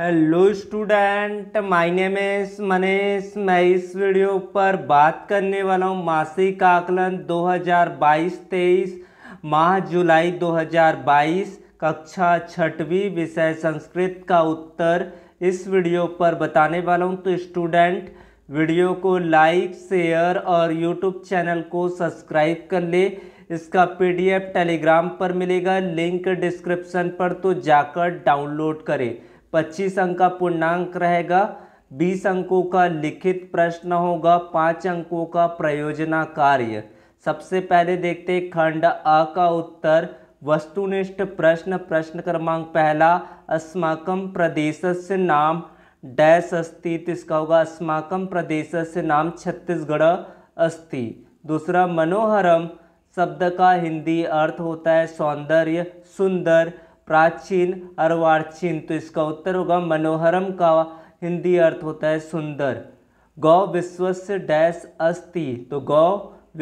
hello student my name is Manish मैं इस video पर बात करने वाला हूँ मासिक आकलन 2022-23 माह जुलाई 2022 कक्षा छठवीं विषय संस्कृत का उत्तर इस वीडियो पर बताने वाला हूँ तो स्टूडेंट वीडियो को लाइक शेयर और यूट्यूब चैनल को सब्सक्राइब कर ले इसका पीडीएफ टेलीग्राम पर मिलेगा लिंक डिस्क्रिप्शन पर तो जाकर डाउनलोड करें पच्चीस अंक का पूर्णांक रहेगा बीस अंकों का लिखित प्रश्न होगा पाँच अंकों का प्रयोजना कार्य सबसे पहले देखते खंड अ का उत्तर वस्तुनिष्ठ प्रश्न प्रश्न क्रमांक पहला अस्माकम प्रदेश से नाम डैश अस्थि तो इसका होगा अस्माकम प्रदेश से नाम छत्तीसगढ़ अस्थि दूसरा मनोहरम शब्द का हिंदी अर्थ होता है सौंदर्य सुंदर प्राचीन अर्वाचीन तो इसका उत्तर होगा मनोहरम का हिंदी अर्थ होता है सुंदर गौ विश्व से डैश अस्थि तो गौ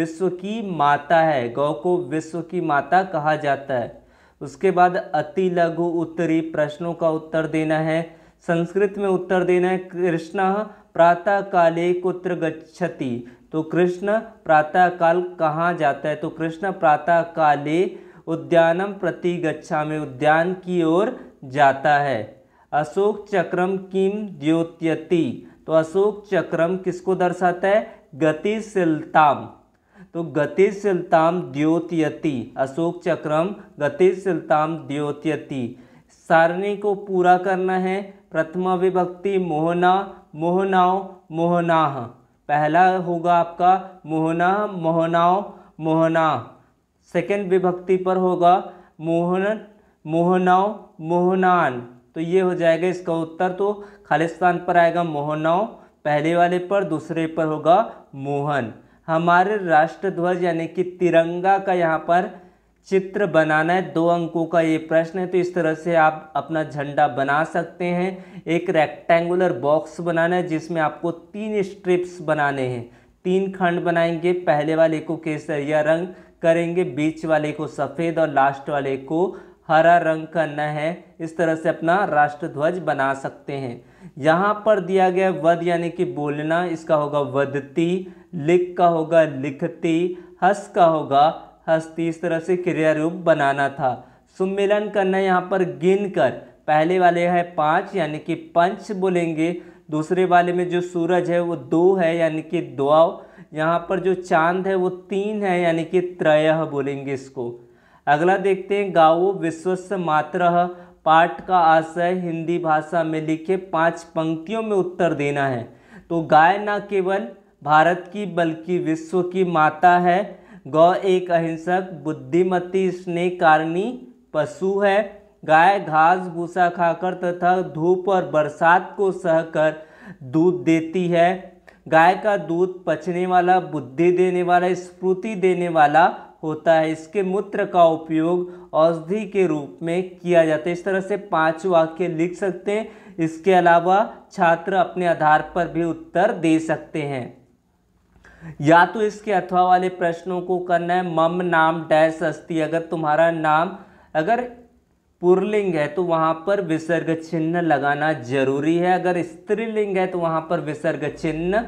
विश्व की माता है गौ को विश्व की माता कहा जाता है उसके बाद अति लघु उत्तरी प्रश्नों का उत्तर देना है संस्कृत में उत्तर देना है कृष्ण प्रातः काले कुत्र गच्छति तो कृष्ण प्रातः काल कहाँ जाता है तो कृष्ण प्रातः काले उद्यानम प्रति गच्छा में उद्यान की ओर जाता है अशोक चक्रम किम द्योत्यति तो अशोक चक्रम किसको दर्शाता है गतिशीलताम तो गतिशीलताम द्योत्यति अशोक चक्रम गतिशीलताम द्योत्यति सारणी को पूरा करना है प्रथमा विभक्ति मोहना मोहनाओ मोहनाह पहला होगा आपका मोहना मोहनाओ मोहना सेकेंड विभक्ति पर होगा मोहन मोहनाव मोहनान तो ये हो जाएगा इसका उत्तर तो खालिस्तान पर आएगा मोहनाव पहले वाले पर दूसरे पर होगा मोहन हमारे राष्ट्र ध्वज यानी कि तिरंगा का यहाँ पर चित्र बनाना है दो अंकों का ये प्रश्न है तो इस तरह से आप अपना झंडा बना सकते हैं एक रेक्टेंगुलर बॉक्स बनाना है जिसमें आपको तीन स्ट्रिप्स बनाने हैं तीन खंड बनाएंगे पहले वाले को केसरिया रंग करेंगे बीच वाले को सफ़ेद और लास्ट वाले को हरा रंग करना है इस तरह से अपना राष्ट्र ध्वज बना सकते हैं यहाँ पर दिया गया वध यानी कि बोलना इसका होगा वधती लिख का होगा लिखती हस का होगा हस्ती इस तरह से क्रिया रूप बनाना था सम्मेलन करना यहाँ पर गिन कर पहले वाले है पाँच यानी कि पंच बोलेंगे दूसरे वाले में जो सूरज है वो दो है यानी कि द्वाव यहाँ पर जो चांद है वो तीन है यानी कि त्रय बोलेंगे इसको अगला देखते हैं गाओ विश्वस्य मात्र पाठ का आशय हिंदी भाषा में लिखे पांच पंक्तियों में उत्तर देना है तो गाय न केवल भारत की बल्कि विश्व की माता है गौ एक अहिंसक बुद्धिमती स्नेह कारिणी पशु है गाय घास भूसा खाकर तथा धूप और बरसात को सहकर दूध देती है गाय का दूध पचने वाला बुद्धि देने वाला स्फूर्ति देने वाला होता है इसके मूत्र का उपयोग औषधि के रूप में किया जाता है इस तरह से पांच वाक्य लिख सकते हैं इसके अलावा छात्र अपने आधार पर भी उत्तर दे सकते हैं या तो इसके अथवा वाले प्रश्नों को करना है मम नाम डैश अस्थि अगर तुम्हारा नाम अगर पुरलिंग है तो वहाँ पर विसर्ग चिन्ह लगाना जरूरी है अगर स्त्रीलिंग है तो वहाँ पर विसर्ग चिन्ह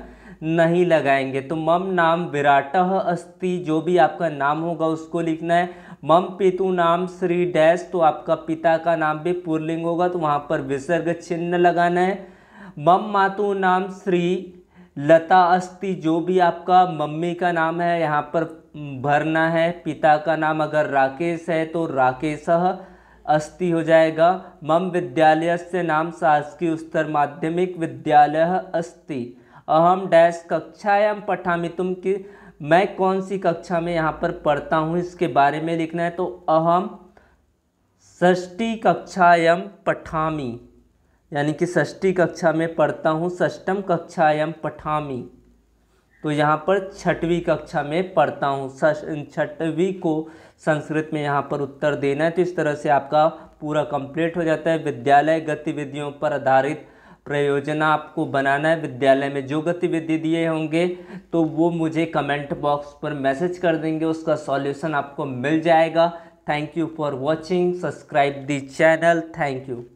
नहीं लगाएंगे तो मम नाम विराट अस्ति जो भी आपका नाम होगा उसको लिखना है मम पितु नाम श्री डैश तो आपका पिता का नाम भी पुरलिंग होगा तो वहाँ पर विसर्ग चिन्ह लगाना है मम मातु नाम श्री लता अस्ति जो भी आपका मम्मी का नाम है यहाँ पर भरना है पिता का नाम अगर राकेश है तो राकेश अस्ति हो जाएगा मम विद्यालय से नाम शासकीय उत्तर माध्यमिक विद्यालय अस्ति अहम डैश कक्षायाम पठामी तुम कि मैं कौन सी कक्षा में यहाँ पर पढ़ता हूँ इसके बारे में लिखना है तो अहम षष्ठी कक्षायाम पठामी यानी कि षष्ठी कक्षा में पढ़ता हूँ षष्टम कक्षायाम पठामी तो यहाँ पर छठवीं कक्षा में पढ़ता हूँ छठवीं को संस्कृत में यहाँ पर उत्तर देना है तो इस तरह से आपका पूरा कंप्लीट हो जाता है विद्यालय गतिविधियों पर आधारित प्रयोजन आपको बनाना है विद्यालय में जो गतिविधि दिए होंगे तो वो मुझे कमेंट बॉक्स पर मैसेज कर देंगे उसका सॉल्यूशन आपको मिल जाएगा thank you for watching subscribe the channel thank you